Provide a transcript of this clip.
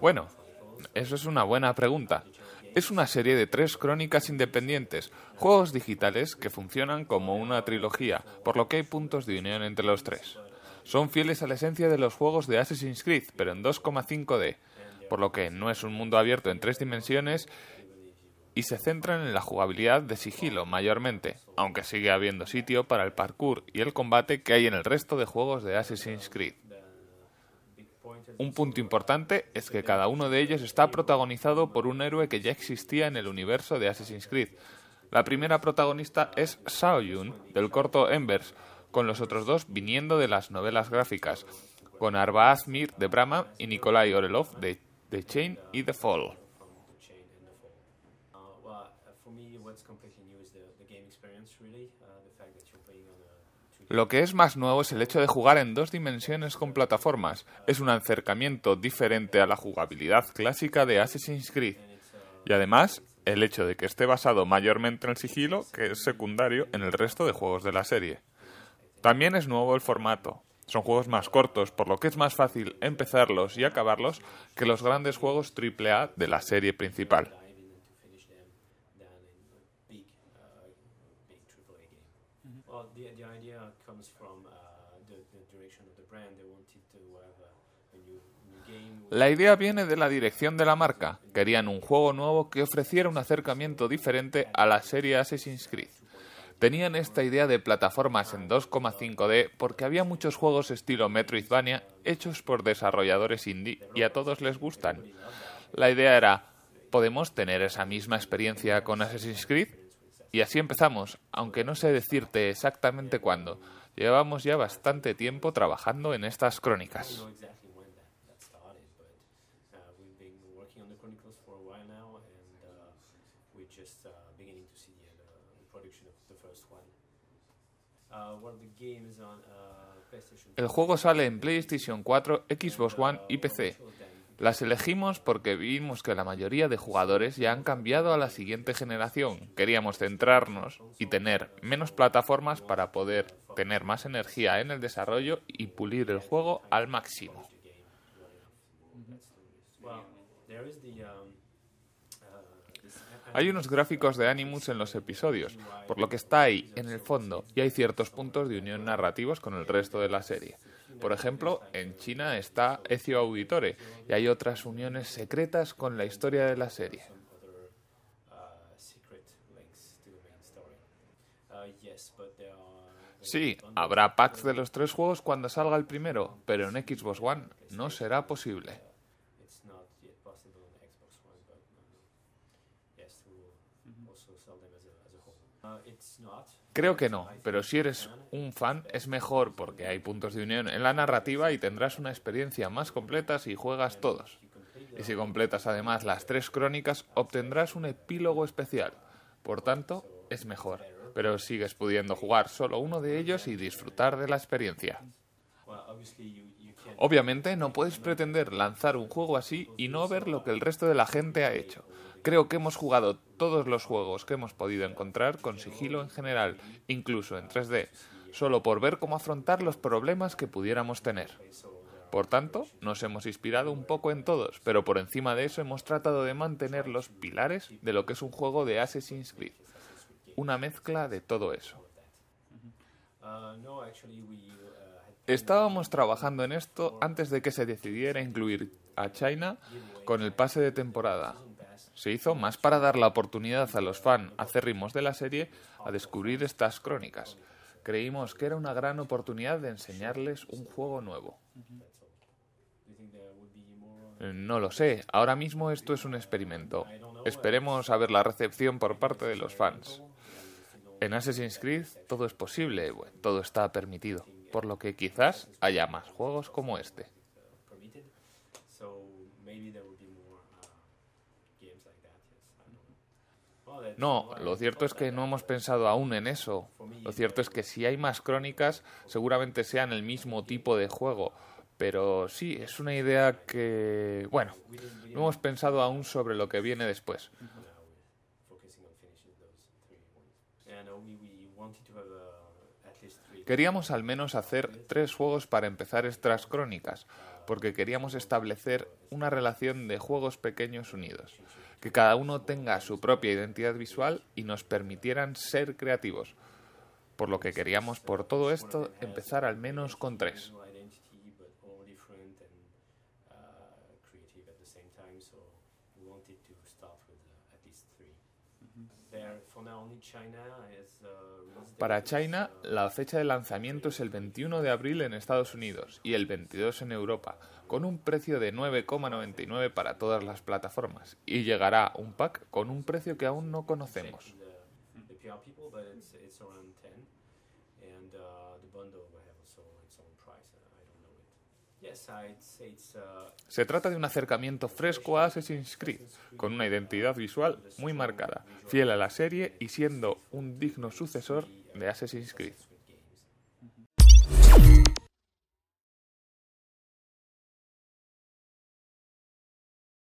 Bueno, eso es una buena pregunta. Es una serie de tres crónicas independientes, juegos digitales que funcionan como una trilogía, por lo que hay puntos de unión entre los tres. Son fieles a la esencia de los juegos de Assassin's Creed, pero en 2,5D, por lo que no es un mundo abierto en tres dimensiones y se centran en la jugabilidad de sigilo mayormente, aunque sigue habiendo sitio para el parkour y el combate que hay en el resto de juegos de Assassin's Creed. Un punto importante es que cada uno de ellos está protagonizado por un héroe que ya existía en el universo de Assassin's Creed. La primera protagonista es Yun, del corto Embers, con los otros dos viniendo de las novelas gráficas, con Arba Mir de Brahma y Nikolai Orelov de The Chain y The Fall. Lo que es más nuevo es el hecho de jugar en dos dimensiones con plataformas. Es un acercamiento diferente a la jugabilidad clásica de Assassin's Creed. Uh, y además, el hecho de que esté basado mayormente en el sigilo, que es secundario en el resto de juegos de la serie. También es nuevo el formato. Son juegos más cortos, por lo que es más fácil empezarlos y acabarlos que los grandes juegos AAA de la serie principal. la idea viene de la dirección de la marca. Querían un juego nuevo que ofreciera un acercamiento diferente a la serie Assassin's Creed. Tenían esta idea de plataformas en 2,5D porque había muchos juegos estilo Metroidvania hechos por desarrolladores indie y a todos les gustan. La idea era, ¿podemos tener esa misma experiencia con Assassin's Creed? Y así empezamos, aunque no sé decirte exactamente cuándo. Llevamos ya bastante tiempo trabajando en estas crónicas. El juego sale en PlayStation 4, Xbox One y PC. Uh, Las elegimos porque vimos que la mayoría de jugadores ya han cambiado a la siguiente generación. Queríamos centrarnos y tener menos plataformas para poder tener más energía en el desarrollo y pulir el juego al máximo. Hay unos gráficos de Animus en los episodios, por lo que está ahí, en el fondo, y hay ciertos puntos de unión narrativos con el resto de la serie. Por ejemplo, en China está Ezio Auditore y hay otras uniones secretas con la historia de la serie. Uh, uh, but Sí, habrá packs de los tres juegos cuando salga el primero, pero en Xbox One no será posible. Creo que no, pero si eres un fan es mejor porque hay puntos de unión en la narrativa y tendrás una experiencia más completa si juegas todos. Y si completas además las tres crónicas obtendrás un epílogo especial. Por tanto, es mejor pero sigues pudiendo jugar solo uno de ellos y disfrutar de la experiencia. Obviamente no puedes pretender lanzar un juego así y no ver lo que el resto de la gente ha hecho. Creo que hemos jugado todos los juegos que hemos podido encontrar con sigilo en general, incluso en 3D, solo por ver cómo afrontar los problemas que pudiéramos tener. Por tanto, nos hemos inspirado un poco en todos, pero por encima de eso hemos tratado de mantener los pilares de lo que es un juego de Assassin's Creed una mezcla de todo eso. Uh, uh, Estábamos trabajando en esto antes de que se decidiera incluir a China con el pase de temporada. Se hizo más para dar la oportunidad a los fans acérrimos de la serie a descubrir estas crónicas. Creímos que era una gran oportunidad de enseñarles un juego nuevo. No lo sé, ahora mismo esto es un experimento. Esperemos a ver la recepción por parte de los fans. En Assassin's Creed todo es posible, todo está permitido, por lo que quizás haya más juegos como este. No, lo cierto es que no hemos pensado aún en eso. Lo cierto es que si hay más crónicas, seguramente sean el mismo tipo de juego. Pero sí, es una idea que... Bueno, no hemos pensado aún sobre lo que viene después. Uh, queríamos al menos hacer tres juegos para empezar estas crónicas, porque queríamos establecer una relación de juegos pequeños unidos, que cada uno tenga su propia identidad visual y nos permitieran ser creativos, por lo que queríamos por todo esto empezar al menos con tres. Uh, para China, uh, la fecha de lanzamiento es el 21 de abril en Estados Unidos y el 22 en Europa, con un precio de 9,99 para todas las plataformas, y llegará un pack con un precio que aún no conocemos. Uh, Se trata de un acercamiento fresco a Assassin's Creed, con una identidad visual muy marcada, fiel a la serie y siendo un digno sucesor de Assassin's Creed.